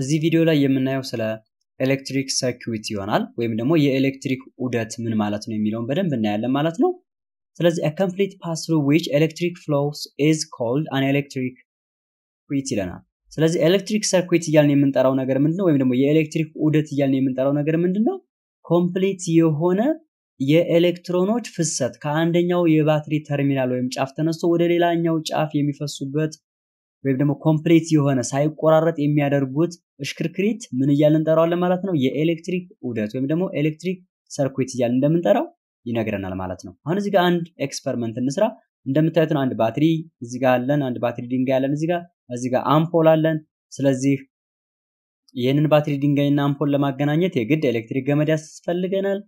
እዚህ ቪዲዮ ላይ የምናየው ስለ ኤሌክትሪክ ሰርኪዩት ይሆናል ወይም ደግሞ የኤሌክትሪክ ዑደት ምን ማለት ነው የሚለውን በደንብ እናያለን ማለት ነው። ስለዚህ ኮምፕሊት ፓስ ሩ ዊች ኤሌክትሪክ ፍሎውስ ኢዝ ኮልድ አን ኤሌክትሪክ ኩዊት ይለናል። ስለዚህ ኤሌክትሪክ ሰርኩዊት እያልን የምንጠራው ነገር ምንድነው? ወይም ደግሞ የኤሌክትሪክ ዑደት እያልን የምንጠራው ነገር ምንድነው? ኮምፕሊት የሆነ የኤሌክትሮኖች ፍሰት ከአንደኛው የባትሪ ተርሚናል ወይም ጫፍ ተነስቶ ወደ ሌላኛው ጫፍ የሚፈሱበት ወይም ደግሞ ኮምፕሌት የሆነ ሳይቆራረጥ የሚያደርጉት እሽክርክሪት ምን እያልን እንጠራዋለን ማለት ነው? የኤሌክትሪክ ዑደት ወይም ደግሞ ኤሌክትሪክ ሰርኩዊት እያልን እንደምንጠራው ይነግረናል ማለት ነው። አሁን እዚጋ አንድ ኤክስፐሪመንት እንስራ። እንደምታዩት አንድ ባትሪ እዚጋ አለን፣ አንድ ባትሪ ድንጋይ አለን እዚጋ እዚጋ አምፖል አለን። ስለዚህ ይህንን ባትሪ ድንጋይና አምፖል ለማገናኘት የግድ ኤሌክትሪክ ገመድ ያስፈልገናል።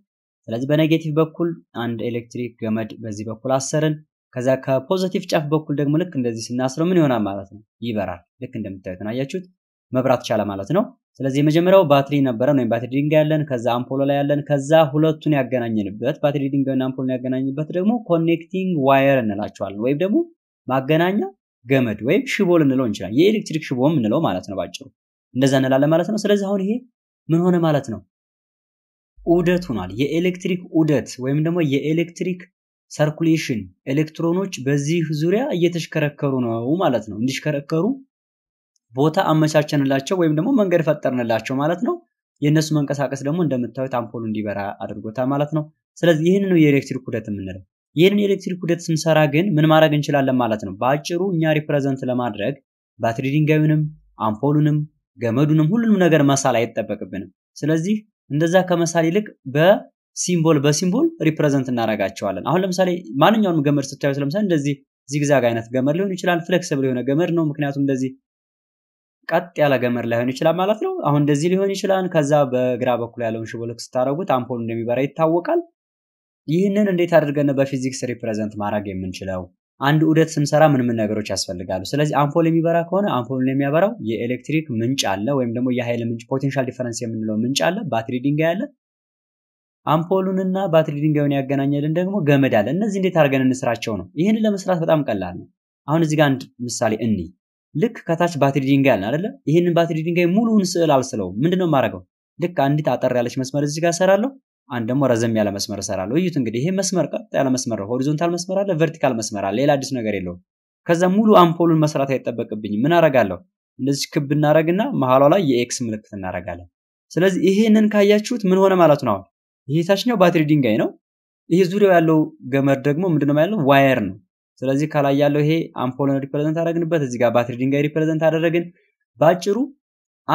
ስለዚህ በኔጌቲቭ በኩል አንድ ኤሌክትሪክ ገመድ በዚህ በኩል አሰርን። ከዛ ከፖዘቲቭ ጫፍ በኩል ደግሞ ልክ እንደዚህ ስናስረው ምን ይሆናል ማለት ነው? ይበራል። ልክ እንደምታዩት ነው። አያችሁት? መብራት ቻለ ማለት ነው። ስለዚህ የመጀመሪያው ባትሪ ነበረን ወይም ባትሪ ድንጋይ ያለን፣ ከዛ አምፖሎ ላይ ያለን፣ ከዛ ሁለቱን ያገናኘንበት ባትሪ እና አምፖሎን ያገናኘንበት ደግሞ ኮኔክቲንግ ዋየር እንላቸዋለን ወይም ደግሞ ማገናኛ ገመድ ወይም ሽቦ ልንለው እንችላለን። የኤሌክትሪክ ሽቦ እንለው ማለት ነው ባጭሩ እንደዛ እንላለን ማለት ነው። ስለዚህ አሁን ይሄ ምን ሆነ ማለት ነው? ዑደት ሆኗል። የኤሌክትሪክ ዑደት ወይም ደግሞ የኤሌክትሪክ ሰርኩሌሽን ኤሌክትሮኖች በዚህ ዙሪያ እየተሽከረከሩ ነው ማለት ነው። እንዲሽከረከሩ ቦታ አመቻቸንላቸው ወይም ደግሞ መንገድ ፈጠርንላቸው ማለት ነው። የእነሱ መንቀሳቀስ ደግሞ እንደምታዩት አምፖሉ እንዲበራ አድርጎታል ማለት ነው። ስለዚህ ይህን ነው የኤሌክትሪክ ውደት የምንለው። ይህንን የኤሌክትሪክ ውደት ስንሰራ ግን ምን ማድረግ እንችላለን ማለት ነው። በአጭሩ እኛ ሪፕሬዘንት ለማድረግ ባትሪ ድንጋዩንም፣ አምፖሉንም፣ ገመዱንም ሁሉንም ነገር መሳል አይጠበቅብንም። ስለዚህ እንደዛ ከመሳል ይልቅ በ ሲምቦል በሲምቦል ሪፕሬዘንት እናደርጋቸዋለን። አሁን ለምሳሌ ማንኛውንም ገመድ ስታዩት ለምሳሌ እንደዚህ ዚግዛግ አይነት ገመድ ሊሆን ይችላል። ፍሌክስብል የሆነ ገመድ ነው፣ ምክንያቱም እንደዚህ ቀጥ ያለ ገመድ ላይሆን ይችላል ማለት ነው። አሁን እንደዚህ ሊሆን ይችላል። ከዛ በግራ በኩል ያለውን ሽቦ ልክ አምፖል እንደሚበራ ይታወቃል። ይህንን እንዴት አድርገን በፊዚክስ ሪፕሬዘንት ማድረግ የምንችለው? አንድ ዑደት ስንሰራ ምን ምን ነገሮች ያስፈልጋሉ? ስለዚህ አምፖል የሚበራ ከሆነ አምፖል የሚያበራው የኤሌክትሪክ ምንጭ አለ፣ ወይም ደግሞ የኃይል ምንጭ ፖቴንሻል ዲፈረንስ የምንለው ምንጭ አለ፣ ባትሪ ድንጋይ አለ፣ አምፖሉንና ባትሪ ድንጋዩን ያገናኘልን ደግሞ ገመድ አለ። እነዚህ እንዴት አድርገን እንስራቸው ነው? ይህንን ለመስራት በጣም ቀላል ነው። አሁን እዚህ ጋር አንድ ምሳሌ እንይ። ልክ ከታች ባትሪ ድንጋይ አለ አደለ? ይህንን ባትሪ ድንጋይ ሙሉውን ስዕል አልስለውም። ምንድነው የማደርገው? ልክ አንዲት አጠር ያለች መስመር እዚህ ጋር እሰራለሁ። አንድ ደግሞ ረዘም ያለ መስመር እሰራለሁ። እዩት እንግዲህ ይሄ መስመር ቀጥ ያለ መስመር ነው። ሆሪዞንታል መስመር አለ፣ ቨርቲካል መስመር አለ። ሌላ አዲስ ነገር የለውም። ከዛ ሙሉ አምፖሉን መስራት አይጠበቅብኝም። ምን አረጋለሁ? እንደዚህ ክብ እናረግና መሀሏ ላይ የኤክስ ምልክት እናረጋለን። ስለዚህ ይሄንን ካያችሁት ምን ሆነ ማለት ነው? ይሄ ታችኛው ባትሪ ድንጋይ ነው። ይሄ ዙሪያው ያለው ገመድ ደግሞ ምንድነው ያለው ዋየር ነው። ስለዚህ ከላይ ያለው ይሄ አምፖልን ሪፕሬዘንት አደረግንበት፣ እዚህ ጋር ባትሪ ድንጋይ ሪፕሬዘንት አደረግን። ባጭሩ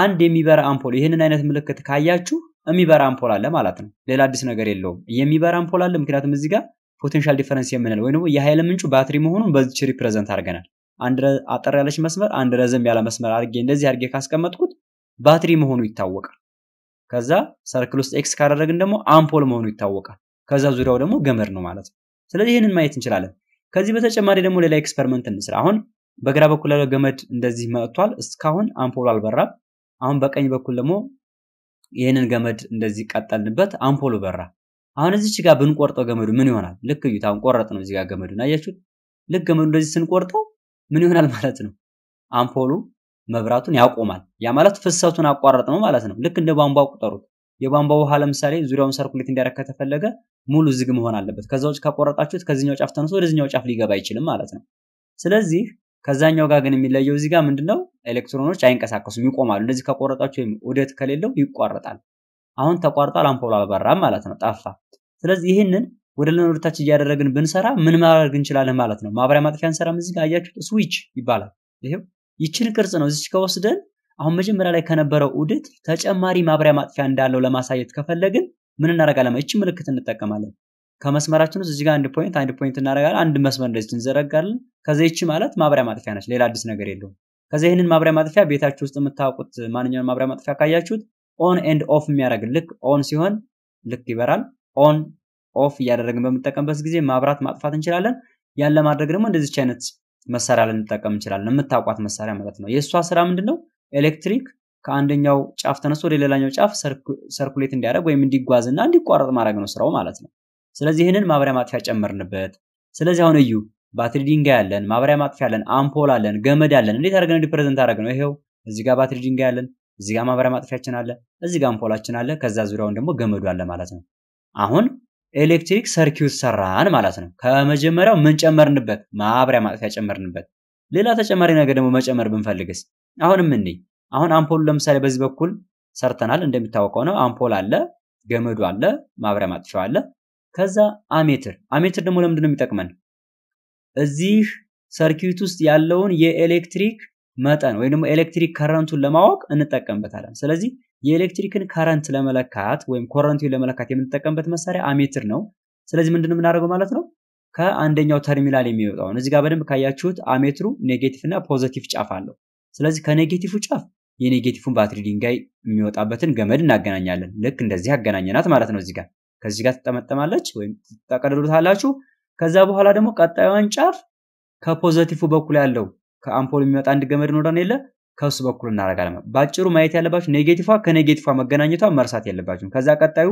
አንድ የሚበራ አምፖል ይህንን አይነት ምልክት ካያችሁ የሚበራ አምፖል አለ ማለት ነው። ሌላ አዲስ ነገር የለውም። የሚበራ አምፖል አለ፣ ምክንያቱም እዚህ ጋር ፖቴንሻል ዲፈረንስ የምንለው ወይ ደግሞ የኃይል ምንጩ ባትሪ መሆኑን በዚች ሪፕሬዘንት አድርገናል። አንድ አጠር ያለች መስመር፣ አንድ ረዘም ያለ መስመር አድርጌ እንደዚህ አድርጌ ካስቀመጥኩት ባትሪ መሆኑ ይታወቃል። ከዛ ሰርክል ውስጥ ኤክስ ካደረግን ደግሞ አምፖል መሆኑ ይታወቃል። ከዛ ዙሪያው ደግሞ ገመድ ነው ማለት ነው። ስለዚህ ይህንን ማየት እንችላለን። ከዚህ በተጨማሪ ደግሞ ሌላ ኤክስፐሪመንት እንስራ። አሁን በግራ በኩል ያለው ገመድ እንደዚህ መጥቷል። እስካሁን አምፖል አልበራም። አሁን በቀኝ በኩል ደግሞ ይህንን ገመድ እንደዚህ ቀጠልንበት፣ አምፖሉ በራ። አሁን እዚች ጋር ብንቆርጠው ገመዱ ምን ይሆናል? ልክ እዩት። አሁን ቆረጥ ነው እዚጋ ገመዱ ገመዱን ልክ ገመዱ እንደዚህ ስንቆርጠው ምን ይሆናል ማለት ነው? አምፖሉ መብራቱን ያቆማል። ያ ማለት ፍሰቱን አቋረጥ ነው ማለት ነው። ልክ እንደ ቧንቧ ቁጠሩት። የቧንቧ ውሃ ለምሳሌ ዙሪያውን ሰርኩሌት እንዲያደርግ ከተፈለገ ሙሉ ዝግ መሆን አለበት። ከዛ ውጭ ካቆረጣችሁት ከዚህኛው ጫፍ ተነስቶ ወደዚህኛው ጫፍ ሊገባ አይችልም ማለት ነው። ስለዚህ ከዛኛው ጋር ግን የሚለየው እዚህ ጋር ምንድነው? ኤሌክትሮኖች አይንቀሳቀሱም፣ ይቆማሉ። እንደዚህ ከቆረጣችሁ ወይም ውደት ከሌለው ይቋረጣል። አሁን ተቋርጧል፣ አምፖሉ አልበራም ማለት ነው፣ ጠፋ። ስለዚህ ይህንን ወደ ለን ወደታች እያደረግን ብንሰራ ምን ማድረግ እንችላለን ማለት ነው። ማብሪያ ማጥፊያ እንሰራም። እዚህ ጋር አያችሁት፣ ስዊች ይባላል ይሄው ይችን ቅርጽ ነው እዚች ከወስደን አሁን መጀመሪያ ላይ ከነበረው ውድት ተጨማሪ ማብሪያ ማጥፊያ እንዳለው ለማሳየት ከፈለግን ምን እናደርጋለን? ይችን ምልክት እንጠቀማለን። ከመስመራችን ውስጥ እዚጋ አንድ ፖይንት አንድ ፖይንት እናደርጋለን። አንድ መስመር እንደዚህ እንዘረጋለን። ከዚ ይቺ ማለት ማብሪያ ማጥፊያ ነች። ሌላ አዲስ ነገር የለውም። ከዚ ይህንን ማብሪያ ማጥፊያ ቤታችሁ ውስጥ የምታውቁት ማንኛውን ማብሪያ ማጥፊያ ካያችሁት ኦን ኤንድ ኦፍ የሚያደርግ ልክ ኦን ሲሆን ልክ ይበራል። ኦን ኦፍ እያደረግን በምንጠቀምበት ጊዜ ማብራት ማጥፋት እንችላለን። ያን ለማድረግ ደግሞ እንደዚች አይነት መሳሪያ ልንጠቀም እንችላለን። የምታውቋት መሳሪያ ማለት ነው። የእሷ ስራ ምንድን ነው? ኤሌክትሪክ ከአንደኛው ጫፍ ተነስቶ ወደ ሌላኛው ጫፍ ሰርኩሌት እንዲያደርግ ወይም እንዲጓዝ እና እንዲቋረጥ ማድረግ ነው ስራው ማለት ነው። ስለዚህ ይህንን ማብሪያ ማጥፊያ ጨመርንበት። ስለዚህ አሁን እዩ፣ ባትሪ ድንጋይ አለን፣ ማብሪያ ማጥፊያ አለን፣ አምፖል አለን፣ ገመድ አለን። እንዴት አድርገን ሪፕሬዘንት አደረግ ነው? ይሄው እዚህ ጋር ባትሪ ድንጋይ አለን፣ እዚህ ጋር ማብሪያ ማጥፊያችን አለ፣ እዚህ ጋር አምፖላችን አለ፣ ከዛ ዙሪያውን ደግሞ ገመዱ አለ ማለት ነው። አሁን ኤሌክትሪክ ሰርኪዩት ሰራን ማለት ነው። ከመጀመሪያው ምን ጨመርንበት? ማብሪያ ማጥፊያ ጨመርንበት። ሌላ ተጨማሪ ነገር ደግሞ መጨመር ብንፈልግስ? አሁንም እንይ። አሁን አምፖሉ ለምሳሌ በዚህ በኩል ሰርተናል። እንደሚታወቀው ነው አምፖል አለ፣ ገመዱ አለ፣ ማብሪያ ማጥፊያው አለ። ከዛ አሜትር። አሜትር ደግሞ ለምንድን ነው የሚጠቅመን? እዚህ ሰርኪዩት ውስጥ ያለውን የኤሌክትሪክ መጠን ወይም ደግሞ ኤሌክትሪክ ከረንቱን ለማወቅ እንጠቀምበታለን። ስለዚህ የኤሌክትሪክን ከረንት ለመለካት ወይም ኮረንቲን ለመለካት የምንጠቀምበት መሳሪያ አሜትር ነው። ስለዚህ ምንድን የምናደርገው ማለት ነው ከአንደኛው ተርሚናል የሚወጣውን እዚህ ጋር በደንብ ካያችሁት አሜትሩ ኔጌቲቭ እና ፖዘቲቭ ጫፍ አለው። ስለዚህ ከኔጌቲቭ ጫፍ የኔጌቲቭን ባትሪ ድንጋይ የሚወጣበትን ገመድ እናገናኛለን። ልክ እንደዚህ አገናኘናት ማለት ነው። እዚህ ጋር ከዚህ ጋር ትጠመጠማለች ወይም ትጠቀልሉታላችሁ። ከዛ በኋላ ደግሞ ቀጣዩን ጫፍ ከፖዘቲቭ በኩል ያለው ከአምፖል የሚወጣ አንድ ገመድ ኖረን የለ ከሱ በኩል እናደርጋለን። በአጭሩ ማየት ያለባችሁ ኔጌቲፏ ከኔጌቲፏ መገናኘቷ መርሳት የለባችሁም። ከዛ ቀጣዩ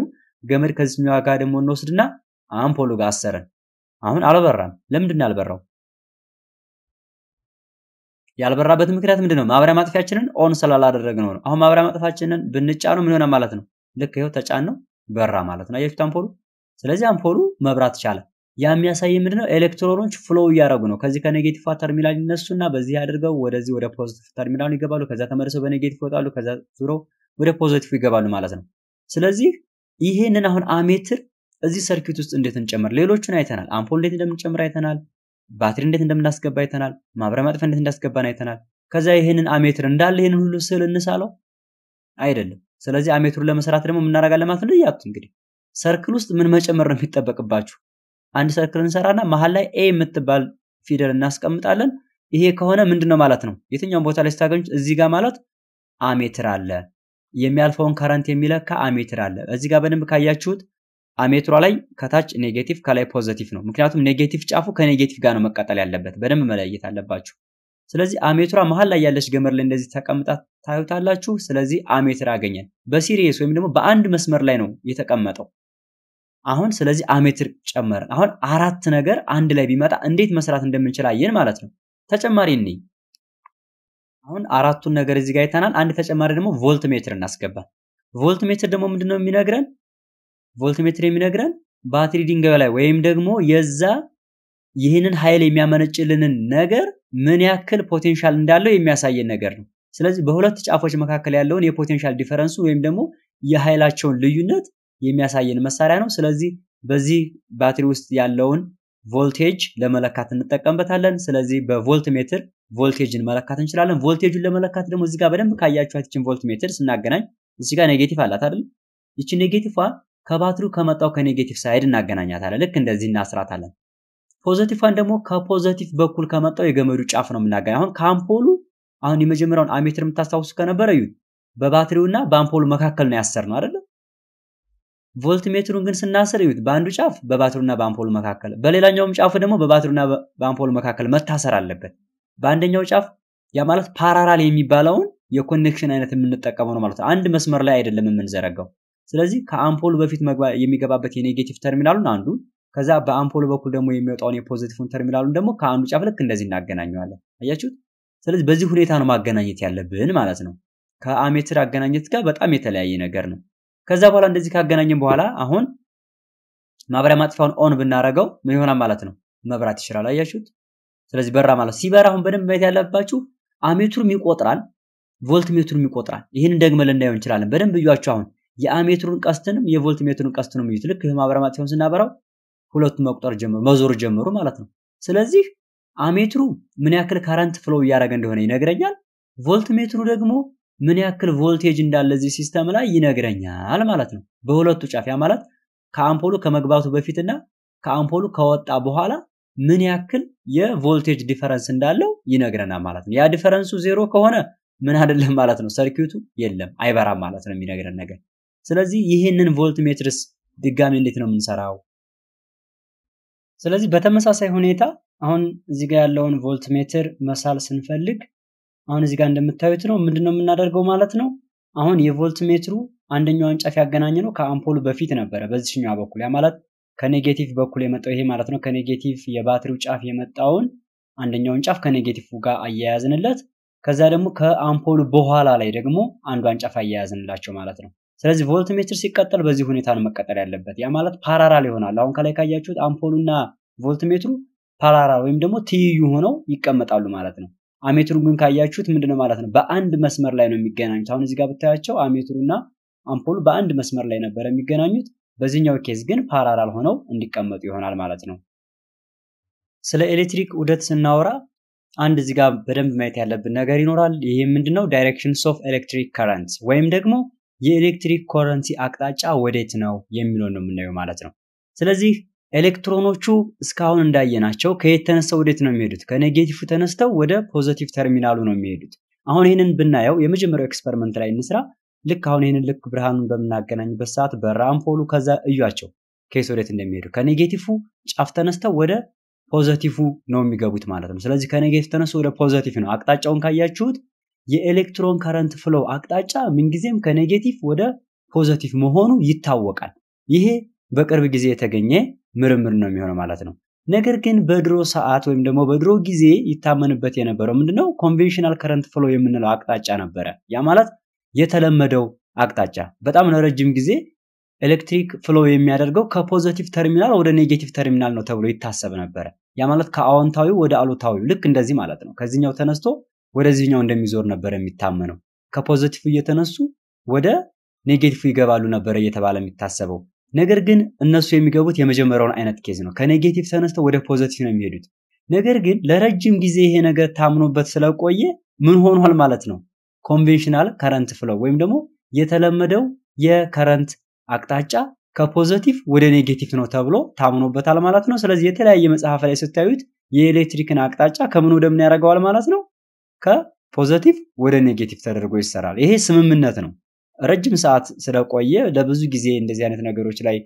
ገመድ ከዚህኛዋ ጋር ደግሞ እንወስድና አምፖሉ ጋር አሰረን። አሁን አልበራም። ለምንድን ያልበራው? ያልበራበት ምክንያት ምንድን ነው? ማብሪያ ማጥፊያችንን ኦን ስላላደረግነው ነው። አሁን ማብሪያ ማጥፋችንን ብንጫነው ምን ሆነ ማለት ነው? ልክ ይኸው ተጫን ነው በራ ማለት ነው። አያችሁት አምፖሉ። ስለዚህ አምፖሉ መብራት ቻለ። ያ የሚያሳይ ምንድነው ኤሌክትሮኖች ፍሎው እያደረጉ ነው። ከዚህ ከኔጌቲቭ ተርሚናል ይነሱና በዚህ አድርገው ወደዚህ ወደ ፖዚቲቭ ተርሚናል ይገባሉ። ከዛ ተመልሰው በኔጌቲቭ ይወጣሉ። ከዛ ዙሮ ወደ ፖዚቲቭ ይገባሉ ማለት ነው። ስለዚህ ይሄንን አሁን አሜትር እዚህ ሰርኪት ውስጥ እንዴት እንጨምር፣ ሌሎቹን አይተናል። አምፖል እንዴት እንደምንጨምር አይተናል። ባትሪ እንዴት እንደምናስገባ አይተናል። ማብሪያ ማጥፊያ እንዴት እንዳስገባን አይተናል። ከዛ ይሄንን አሜትር እንዳለ ይሄንን ሁሉ ስዕል እንሳለው አይደለም። ስለዚህ አሜትሩን ለመስራት ደግሞ የምናደርጋለን ማለት ነው። እያቱ እንግዲህ ሰርክል ውስጥ ምን መጨመር ነው የሚጠበቅባችሁ? አንድ ሰርክል እንሰራና መሀል ላይ ኤ የምትባል ፊደል እናስቀምጣለን። ይሄ ከሆነ ምንድነው ማለት ነው? የትኛውን ቦታ ላይ ስታገኙት እዚህ ጋር ማለት አሜትር አለ። የሚያልፈውን ከረንት የሚለካ አሜትር አለ። እዚህ ጋር በደንብ ካያችሁት አሜትሯ ላይ ከታች ኔጌቲቭ ከላይ ፖዘቲቭ ነው። ምክንያቱም ኔጌቲቭ ጫፉ ከኔጌቲቭ ጋር ነው መቀጠል ያለበት። በደንብ መለየት አለባችሁ። ስለዚህ አሜትሯ መሀል ላይ ያለች ገመድ ላይ እንደዚህ ተቀምጣ ታዩታላችሁ። ስለዚህ አሜትር አገኘን። በሲሪየስ ወይም ደግሞ በአንድ መስመር ላይ ነው የተቀመጠው። አሁን ስለዚህ አሜትር ጨመርን። አሁን አራት ነገር አንድ ላይ ቢመጣ እንዴት መስራት እንደምንችል አየን ማለት ነው። ተጨማሪ እንይ። አሁን አራቱን ነገር እዚህ ጋር አይተናል። አንድ ተጨማሪ ደግሞ ቮልት ሜትር እናስገባ። ቮልት ሜትር ደግሞ ምንድነው የሚነግረን? ቮልት ሜትር የሚነግረን ባትሪ ድንጋዩ ላይ ወይም ደግሞ የዛ ይህንን ኃይል የሚያመነጭልንን ነገር ምን ያክል ፖቴንሻል እንዳለው የሚያሳየን ነገር ነው። ስለዚህ በሁለት ጫፎች መካከል ያለውን የፖቴንሻል ዲፈረንሱ ወይም ደግሞ የኃይላቸውን ልዩነት የሚያሳየን መሳሪያ ነው። ስለዚህ በዚህ ባትሪ ውስጥ ያለውን ቮልቴጅ ለመለካት እንጠቀምበታለን። ስለዚህ በቮልት ሜትር ቮልቴጅን መለካት እንችላለን። ቮልቴጁን ለመለካት ደግሞ እዚጋ በደንብ ካያችኋት ይችን ቮልት ሜትር ስናገናኝ እዚጋ ኔጌቲቭ አላት አይደል? ይቺ ኔጌቲቭ ከባትሪው ከመጣው ከኔጌቲቭ ሳይድ እናገናኛታለን። ልክ እንደዚህ እናስራታለን። ፖዘቲቭን ደግሞ ከፖዘቲቭ በኩል ከመጣው የገመዱ ጫፍ ነው የምናገኝ። አሁን ከአምፖሉ አሁን የመጀመሪያውን አሜትር የምታስታውሱ ከነበረ እዩ፣ በባትሪውና በአምፖሉ መካከል ነው ነው አይደለም። ቮልትሜትሩን ግን ስናስር ይዩት፣ በአንዱ ጫፍ በባትሩና በአምፖሉ መካከል፣ በሌላኛውም ጫፍ ደግሞ በባትሩና በአምፖሉ መካከል መታሰር አለበት። በአንደኛው ጫፍ ያ ማለት ፓራራል የሚባለውን የኮኔክሽን አይነት የምንጠቀመው ነው ማለት ነው። አንድ መስመር ላይ አይደለም የምንዘረጋው። ስለዚህ ከአምፖሉ በፊት የሚገባበት የኔጌቲቭ ተርሚናሉን አንዱ ከዛ በአምፖሉ በኩል ደግሞ የሚወጣውን የፖዚቲቭን ተርሚናሉን ደግሞ ከአንዱ ጫፍ ልክ እንደዚህ እናገናኘዋለን። አያችሁት? ስለዚህ በዚህ ሁኔታ ነው ማገናኘት ያለብን ማለት ነው። ከአሜትር አገናኘት ጋር በጣም የተለያየ ነገር ነው። ከዛ በኋላ እንደዚህ ካገናኘን በኋላ አሁን ማብሪያ ማጥፊያውን ኦን ብናደረገው ምን ይሆናል ማለት ነው? መብራት ይችላል። አያችሁት? ስለዚህ በራ ማለት ሲበራ፣ አሁን በደንብ ማየት ያለባችሁ አሜትሩም ይቆጥራል፣ ቮልት ሜትሩም ይቆጥራል። ይህንን ደግመ ልናየው እንችላለን። በደንብ እያችሁ አሁን የአሜትሩን ቀስትንም የቮልት ሜትሩን ቀስትንም እዩት። ልክ ማብሪያ ማጥፊያውን ስናበራው ሁለቱ መቁጠር ጀመሩ፣ መዞር ጀመሩ ማለት ነው። ስለዚህ አሜትሩ ምን ያክል ካረንት ፍሎው እያደረገ እንደሆነ ይነግረኛል። ቮልት ሜትሩ ደግሞ ምን ያክል ቮልቴጅ እንዳለ እዚህ ሲስተም ላይ ይነግረኛል ማለት ነው። በሁለቱ ጫፊያ ማለት ከአምፖሉ ከመግባቱ በፊትና ከአምፖሉ ከወጣ በኋላ ምን ያክል የቮልቴጅ ዲፈረንስ እንዳለው ይነግረናል ማለት ነው። ያ ዲፈረንሱ ዜሮ ከሆነ ምን አይደለም ማለት ነው፣ ሰርኪቱ የለም አይበራም ማለት ነው የሚነግረን ነገር። ስለዚህ ይህንን ቮልት ሜትርስ ድጋሚ እንዴት ነው የምንሰራው? ስለዚህ በተመሳሳይ ሁኔታ አሁን እዚህ ጋር ያለውን ቮልት ሜትር መሳል ስንፈልግ አሁን እዚህ ጋር እንደምታዩት ነው። ምንድነው የምናደርገው ማለት ነው? አሁን የቮልት ሜትሩ አንደኛውን ጫፍ ያገናኘ ነው ከአምፖሉ በፊት ነበረ በዚህኛው በኩል ያ ማለት ከኔጌቲቭ በኩል የመጣው ይሄ ማለት ነው። ከኔጌቲቭ የባትሪው ጫፍ የመጣውን አንደኛውን ጫፍ ከኔጌቲቭ ጋር አያያዝንለት። ከዛ ደግሞ ከአምፖሉ በኋላ ላይ ደግሞ አንዷን ጫፍ አያያዝንላቸው ማለት ነው። ስለዚህ ቮልት ሜትር ሲቀጠል በዚህ ሁኔታ ነው መቀጠል ያለበት። ያ ማለት ፓራራል ይሆናል። አሁን ከላይ ካያችሁት አምፖሉና ቮልት ሜትሩ ፓራራል ወይም ደግሞ ትይዩ ሆነው ይቀመጣሉ ማለት ነው። አሜትሩ ግን ካያችሁት ምንድነው ማለት ነው በአንድ መስመር ላይ ነው የሚገናኙት። አሁን እዚህ ጋር ብታያቸው አሜትሩና አምፖሉ በአንድ መስመር ላይ ነበር የሚገናኙት። በዚህኛው ኬዝ ግን ፓራራል ሆነው እንዲቀመጡ ይሆናል ማለት ነው። ስለ ኤሌክትሪክ ውደት ስናወራ አንድ እዚህ ጋር በደንብ ማየት ያለብን ነገር ይኖራል። ይህ ምንድነው? ዳይሬክሽንስ ኦፍ ኤሌክትሪክ ከረንት ወይም ደግሞ የኤሌክትሪክ ኮረንሲ አቅጣጫ ወዴት ነው የሚለው ነው የምናየው ማለት ነው። ስለዚህ ኤሌክትሮኖቹ እስካሁን እንዳየናቸው ከየት ተነስተው ወዴት ነው የሚሄዱት? ከኔጌቲቭ ተነስተው ወደ ፖዘቲቭ ተርሚናሉ ነው የሚሄዱት። አሁን ይህንን ብናየው የመጀመሪያው ኤክስፐሪመንት ላይ እንስራ። ልክ አሁን ይህንን ልክ ብርሃኑን በምናገናኝበት ሰዓት በራምፖሉ ከዛ እያቸው ኬስ ወዴት እንደሚሄዱ ከኔጌቲፉ ጫፍ ተነስተው ወደ ፖዘቲፉ ነው የሚገቡት ማለት ነው። ስለዚህ ከኔጌቲቭ ተነስቶ ወደ ፖዘቲቭ ነው። አቅጣጫውን ካያችሁት የኤሌክትሮን ከረንት ፍሎ አቅጣጫ ምንጊዜም ከኔጌቲቭ ወደ ፖዘቲቭ መሆኑ ይታወቃል። ይሄ በቅርብ ጊዜ የተገኘ ምርምር ነው የሚሆነው ማለት ነው። ነገር ግን በድሮ ሰዓት ወይም ደግሞ በድሮ ጊዜ ይታመንበት የነበረው ምንድነው ኮንቬንሽናል ከረንት ፍሎ የምንለው አቅጣጫ ነበረ። ያ ማለት የተለመደው አቅጣጫ በጣም ለረጅም ጊዜ ኤሌክትሪክ ፍሎ የሚያደርገው ከፖዘቲቭ ተርሚናል ወደ ኔጌቲቭ ተርሚናል ነው ተብሎ ይታሰብ ነበረ። ያ ማለት ከአዎንታዊ ወደ አሉታዊ ልክ እንደዚህ ማለት ነው። ከዚህኛው ተነስቶ ወደዚህኛው እንደሚዞር ነበር የሚታመነው። ከፖዘቲቭ እየተነሱ ወደ ኔጌቲቭ ይገባሉ ነበር እየተባለ የሚታሰበው። ነገር ግን እነሱ የሚገቡት የመጀመሪያውን አይነት ኬዝ ነው። ከኔጌቲቭ ተነስተው ወደ ፖዘቲቭ ነው የሚሄዱት። ነገር ግን ለረጅም ጊዜ ይሄ ነገር ታምኖበት ስለቆየ ምን ሆኗል ማለት ነው? ኮንቬንሽናል ከረንት ፍለው ወይም ደግሞ የተለመደው የከረንት አቅጣጫ ከፖዘቲቭ ወደ ኔጌቲቭ ነው ተብሎ ታምኖበታል ማለት ነው። ስለዚህ የተለያየ መጽሐፍ ላይ ስታዩት የኤሌክትሪክን አቅጣጫ ከምን ወደ ምን ያደርገዋል ማለት ነው? ከፖዘቲቭ ወደ ኔጌቲቭ ተደርጎ ይሰራል። ይሄ ስምምነት ነው። ረጅም ሰዓት ስለቆየ ለብዙ ጊዜ እንደዚህ አይነት ነገሮች ላይ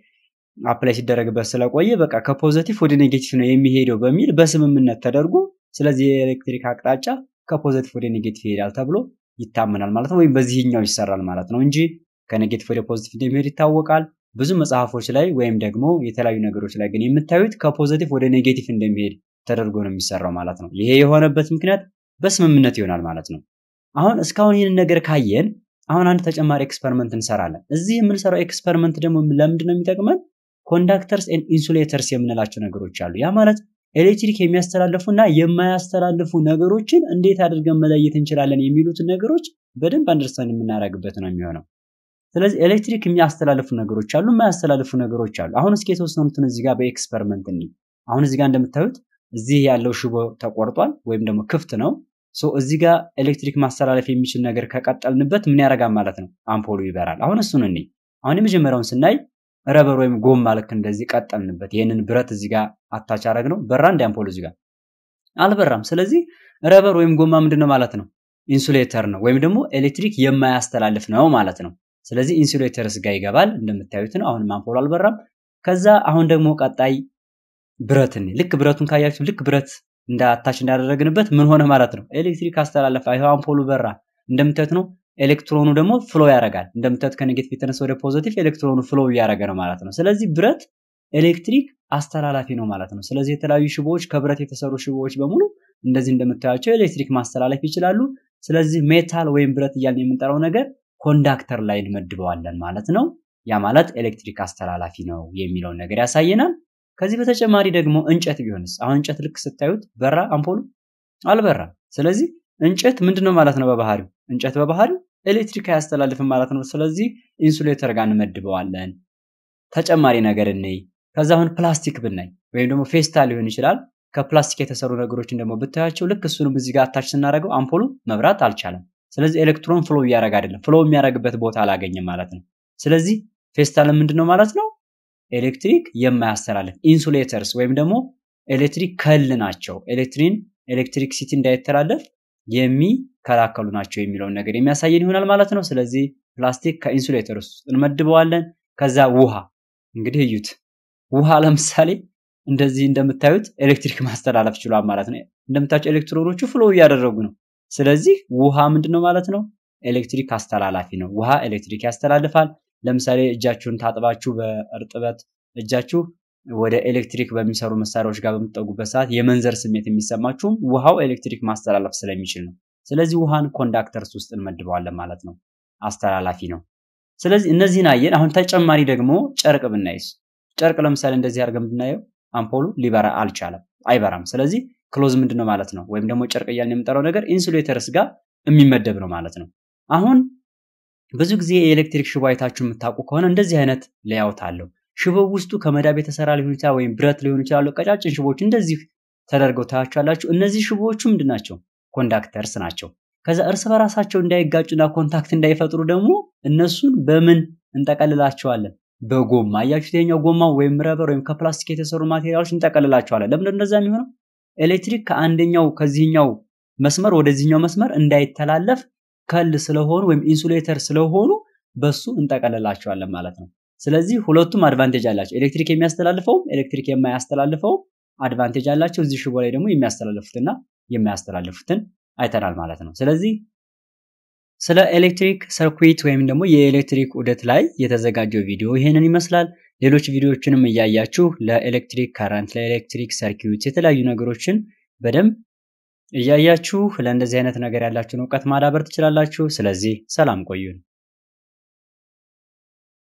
አፕላይ ሲደረግበት ስለቆየ በቃ ከፖዘቲቭ ወደ ኔጌቲቭ ነው የሚሄደው በሚል በስምምነት ተደርጎ ስለዚህ የኤሌክትሪክ አቅጣጫ ከፖዘቲቭ ወደ ኔጌቲቭ ይሄዳል ተብሎ ይታመናል ማለት ነው። ወይም በዚህኛው ይሰራል ማለት ነው እንጂ ከኔጌቲቭ ወደ ፖዘቲቭ እንደሚሄድ ይታወቃል። ብዙ መጽሐፎች ላይ ወይም ደግሞ የተለያዩ ነገሮች ላይ ግን የምታዩት ከፖዘቲቭ ወደ ኔጌቲቭ እንደሚሄድ ተደርጎ ነው የሚሰራው ማለት ነው። ይሄ የሆነበት ምክንያት በስምምነት ይሆናል ማለት ነው። አሁን እስካሁን ይህንን ነገር ካየን አሁን አንድ ተጨማሪ ኤክስፐሪመንት እንሰራለን። እዚህ የምንሰራው ኤክስፐሪመንት ደግሞ ለምንድን ነው የሚጠቅመን? ኮንዳክተርስ ኤንድ ኢንሱሌተርስ የምንላቸው ነገሮች አሉ። ያ ማለት ኤሌክትሪክ የሚያስተላልፉ እና የማያስተላልፉ ነገሮችን እንዴት አድርገን መለየት እንችላለን የሚሉትን ነገሮች በደንብ አንደርስታንድ የምናደርግበት ነው የሚሆነው። ስለዚህ ኤሌክትሪክ የሚያስተላልፉ ነገሮች አሉ፣ የማያስተላልፉ ነገሮች አሉ። አሁን እስኪ የተወሰኑትን እዚህ ጋር በኤክስፐሪመንት እኒ አሁን እዚህ ጋር እንደምታዩት እዚህ ያለው ሽቦ ተቆርጧል ወይም ደግሞ ክፍት ነው። እዚህ ጋር ኤሌክትሪክ ማስተላለፍ የሚችል ነገር ከቀጠልንበት ምን ያደርጋል ማለት ነው? አምፖሉ ይበራል። አሁን እሱን እኔ አሁን የመጀመሪያውን ስናይ ረበር ወይም ጎማ ልክ እንደዚህ ቀጠልንበት። ይህንን ብረት እዚህ ጋር አታች አረግ ነው በራ እንዲ አምፖሉ እዚህ ጋር አልበራም። ስለዚህ ረበር ወይም ጎማ ምንድነው ማለት ነው? ኢንሱሌተር ነው ወይም ደግሞ ኤሌክትሪክ የማያስተላልፍ ነው ማለት ነው። ስለዚህ ኢንሱሌተርስ ጋር ይገባል። እንደምታዩት ነው። አሁንም አምፖሉ አልበራም። ከዛ አሁን ደግሞ ቀጣይ ብረትን ልክ ብረቱን ካያችሁ ልክ ብረት እንደ አታች እንዳደረግንበት ምን ሆነ ማለት ነው? ኤሌክትሪክ አስተላለፈ። ይኸው አምፖሉ በራ። እንደምታዩት ነው። ኤሌክትሮኑ ደግሞ ፍሎ ያደርጋል። እንደምታዩት ከኔጌቲቭ የተነሳ ወደ ፖዚቲቭ ኤሌክትሮኑ ፍሎ እያደረገ ነው ማለት ነው። ስለዚህ ብረት ኤሌክትሪክ አስተላላፊ ነው ማለት ነው። ስለዚህ የተለያዩ ሽቦዎች ከብረት የተሰሩ ሽቦዎች በሙሉ እንደዚህ እንደምታያቸው ኤሌክትሪክ ማስተላለፍ ይችላሉ። ስለዚህ ሜታል ወይም ብረት እያልን የምንጠራው ነገር ኮንዳክተር ላይ እንመድበዋለን ማለት ነው። ያ ማለት ኤሌክትሪክ አስተላላፊ ነው የሚለውን ነገር ያሳየናል። ከዚህ በተጨማሪ ደግሞ እንጨት ቢሆንስ? አሁን እንጨት ልክ ስታዩት በራ አምፖሉ አልበራ። ስለዚህ እንጨት ምንድነው ማለት ነው በባህሪው? እንጨት በባህሪው ኤሌክትሪክ አያስተላልፍም ማለት ነው። ስለዚህ ኢንሱሌተር ጋር እንመድበዋለን። ተጨማሪ ነገር እንይ። ከዛ አሁን ፕላስቲክ ብናይ ወይም ደግሞ ፌስታ ሊሆን ይችላል። ከፕላስቲክ የተሰሩ ነገሮችን ደግሞ ብታያቸው ልክ እሱንም እዚህ ጋር አታች ስናደርገው አምፖሉ መብራት አልቻለም። ስለዚህ ኤሌክትሮን ፍሎ እያደረገ አይደለም፣ ፍሎ የሚያደረግበት ቦታ አላገኘም ማለት ነው። ስለዚህ ፌስታል ምንድነው ማለት ነው ኤሌክትሪክ የማያስተላልፍ ኢንሱሌተርስ ወይም ደግሞ ኤሌክትሪክ ከል ናቸው። ኤሌክትሪን ኤሌክትሪክሲቲ እንዳይተላለፍ የሚከላከሉ ናቸው የሚለውን ነገር የሚያሳየን ይሆናል ማለት ነው። ስለዚህ ፕላስቲክ ከኢንሱሌተር ውስጥ እንመድበዋለን። ከዛ ውሃ እንግዲህ እዩት። ውሃ ለምሳሌ እንደዚህ እንደምታዩት ኤሌክትሪክ ማስተላለፍ ችሏል ማለት ነው። እንደምታቸው ኤሌክትሮኖቹ ፍሎ እያደረጉ ነው። ስለዚህ ውሃ ምንድን ነው ማለት ነው? ኤሌክትሪክ አስተላላፊ ነው። ውሃ ኤሌክትሪክ ያስተላልፋል። ለምሳሌ እጃችሁን ታጥባችሁ በእርጥበት እጃችሁ ወደ ኤሌክትሪክ በሚሰሩ መሳሪያዎች ጋር በምትጠጉበት ሰዓት የመንዘር ስሜት የሚሰማችሁም ውሃው ኤሌክትሪክ ማስተላለፍ ስለሚችል ነው። ስለዚህ ውሃን ኮንዳክተርስ ውስጥ እንመድበዋለን ማለት ነው። አስተላላፊ ነው። ስለዚህ እነዚህን አየን። አሁን ተጨማሪ ደግሞ ጨርቅ ብናይስ፣ ጨርቅ ለምሳሌ እንደዚህ አድርገን ብናየው አምፖሉ ሊበራ አልቻለም፣ አይበራም። ስለዚህ ክሎዝ ምንድን ነው ማለት ነው፣ ወይም ደግሞ ጨርቅ እያልን የምንጠራው ነገር ኢንሱሌተርስ ጋር የሚመደብ ነው ማለት ነው። አሁን ብዙ ጊዜ የኤሌክትሪክ ሽቦ አይታችሁ የምታውቁ ከሆነ እንደዚህ አይነት ሌያውት አለው። ሽቦ ውስጡ ከመዳብ የተሰራ ሊሆን ይችላል፣ ወይም ብረት ሊሆን ይችላሉ። ቀጫጭን ሽቦዎች እንደዚህ ተደርገው ታያችኋላችሁ። እነዚህ ሽቦዎቹ ምንድን ናቸው? ኮንዳክተርስ ናቸው። ከዛ እርስ በራሳቸው እንዳይጋጩና ኮንታክት እንዳይፈጥሩ ደግሞ እነሱን በምን እንጠቀልላቸዋለን? በጎማ አያችሁት። ይሄኛው ጎማ ወይም ረበር ወይም ከፕላስቲክ የተሰሩ ማቴሪያሎች እንጠቀልላቸዋለን። ለምንድን እንደዛ የሚሆነው? ኤሌክትሪክ ከአንደኛው ከዚህኛው መስመር ወደዚህኛው መስመር እንዳይተላለፍ ከል ስለሆኑ ወይም ኢንሱሌተር ስለሆኑ በሱ እንጠቀልላቸዋለን ማለት ነው። ስለዚህ ሁለቱም አድቫንቴጅ አላቸው። ኤሌክትሪክ የሚያስተላልፈውም ኤሌክትሪክ የማያስተላልፈውም አድቫንቴጅ አላቸው። እዚህ ሽቦ ላይ ደግሞ የሚያስተላልፉትና የማያስተላልፉትን አይተናል ማለት ነው። ስለዚህ ስለ ኤሌክትሪክ ሰርኩዊት ወይም ደግሞ የኤሌክትሪክ ዑደት ላይ የተዘጋጀው ቪዲዮ ይህንን ይመስላል። ሌሎች ቪዲዮዎችንም እያያችሁ ለኤሌክትሪክ ከረንት፣ ለኤሌክትሪክ ሰርኪዩት የተለያዩ ነገሮችን በደንብ እያያችሁ ለእንደዚህ አይነት ነገር ያላችሁን እውቀት ማዳበር ትችላላችሁ። ስለዚህ ሰላም ቆዩን።